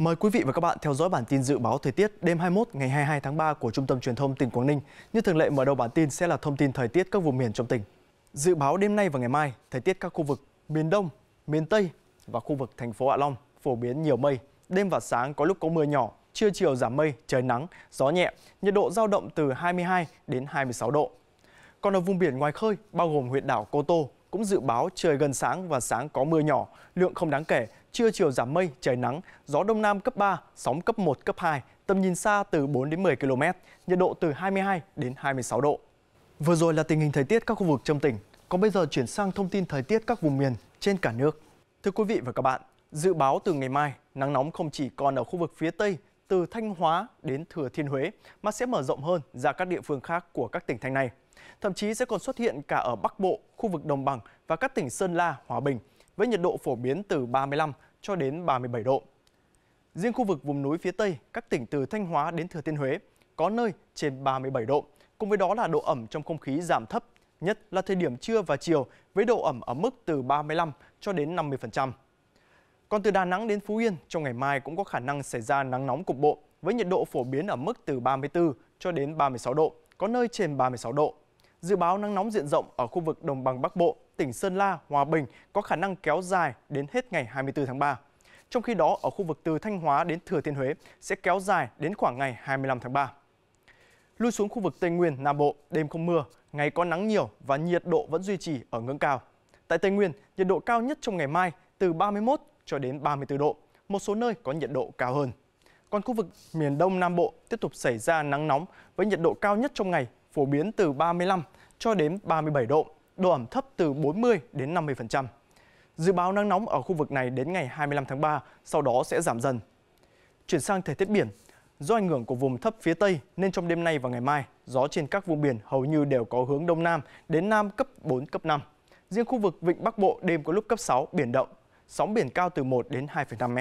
Mời quý vị và các bạn theo dõi bản tin dự báo thời tiết đêm 21 ngày 22 tháng 3 của Trung tâm Truyền thông tỉnh Quảng Ninh. Như thường lệ mở đầu bản tin sẽ là thông tin thời tiết các vùng miền trong tỉnh. Dự báo đêm nay và ngày mai, thời tiết các khu vực miền Đông, miền Tây và khu vực thành phố Hạ Long phổ biến nhiều mây, đêm và sáng có lúc có mưa nhỏ, trưa chiều giảm mây, trời nắng, gió nhẹ, nhiệt độ giao động từ 22 đến 26 độ. Còn ở vùng biển ngoài khơi, bao gồm huyện đảo Cô Tô, cũng dự báo trời gần sáng và sáng có mưa nhỏ, lượng không đáng kể, trưa chiều giảm mây, trời nắng, gió đông nam cấp 3, sóng cấp 1, cấp 2, tầm nhìn xa từ 4 đến 10 km, nhiệt độ từ 22 đến 26 độ. Vừa rồi là tình hình thời tiết các khu vực trong tỉnh, còn bây giờ chuyển sang thông tin thời tiết các vùng miền trên cả nước. Thưa quý vị và các bạn, dự báo từ ngày mai, nắng nóng không chỉ còn ở khu vực phía Tây từ Thanh Hóa đến Thừa Thiên Huế mà sẽ mở rộng hơn ra các địa phương khác của các tỉnh thành này. Thậm chí sẽ còn xuất hiện cả ở Bắc Bộ, khu vực Đồng Bằng và các tỉnh Sơn La, Hòa Bình với nhiệt độ phổ biến từ 35 cho đến 37 độ. Riêng khu vực vùng núi phía Tây, các tỉnh từ Thanh Hóa đến Thừa Thiên Huế có nơi trên 37 độ, cùng với đó là độ ẩm trong không khí giảm thấp, nhất là thời điểm trưa và chiều với độ ẩm ở mức từ 35 cho đến 50%. Còn từ Đà Nẵng đến Phú Yên, trong ngày mai cũng có khả năng xảy ra nắng nóng cục bộ với nhiệt độ phổ biến ở mức từ 34 cho đến 36 độ, có nơi trên 36 độ. Dự báo nắng nóng diện rộng ở khu vực đồng bằng Bắc Bộ, tỉnh Sơn La, Hòa Bình có khả năng kéo dài đến hết ngày 24 tháng 3. Trong khi đó, ở khu vực từ Thanh Hóa đến Thừa Thiên Huế sẽ kéo dài đến khoảng ngày 25 tháng 3. Lui xuống khu vực Tây Nguyên, Nam Bộ, đêm không mưa, ngày có nắng nhiều và nhiệt độ vẫn duy trì ở ngưỡng cao. Tại Tây Nguyên, nhiệt độ cao nhất trong ngày mai từ 31 cho đến 34 độ, một số nơi có nhiệt độ cao hơn. Còn khu vực miền Đông Nam Bộ tiếp tục xảy ra nắng nóng với nhiệt độ cao nhất trong ngày phổ biến từ 35 cho đến 37 độ, độ ẩm thấp từ 40 đến 50%. Dự báo nắng nóng ở khu vực này đến ngày 25 tháng 3, sau đó sẽ giảm dần. Chuyển sang thời tiết biển, do ảnh hưởng của vùng thấp phía Tây nên trong đêm nay và ngày mai, gió trên các vùng biển hầu như đều có hướng Đông Nam đến Nam cấp 4, cấp 5. Riêng khu vực Vịnh Bắc Bộ đêm có lúc cấp 6, biển động, sóng biển cao từ 1 đến 2,5 m.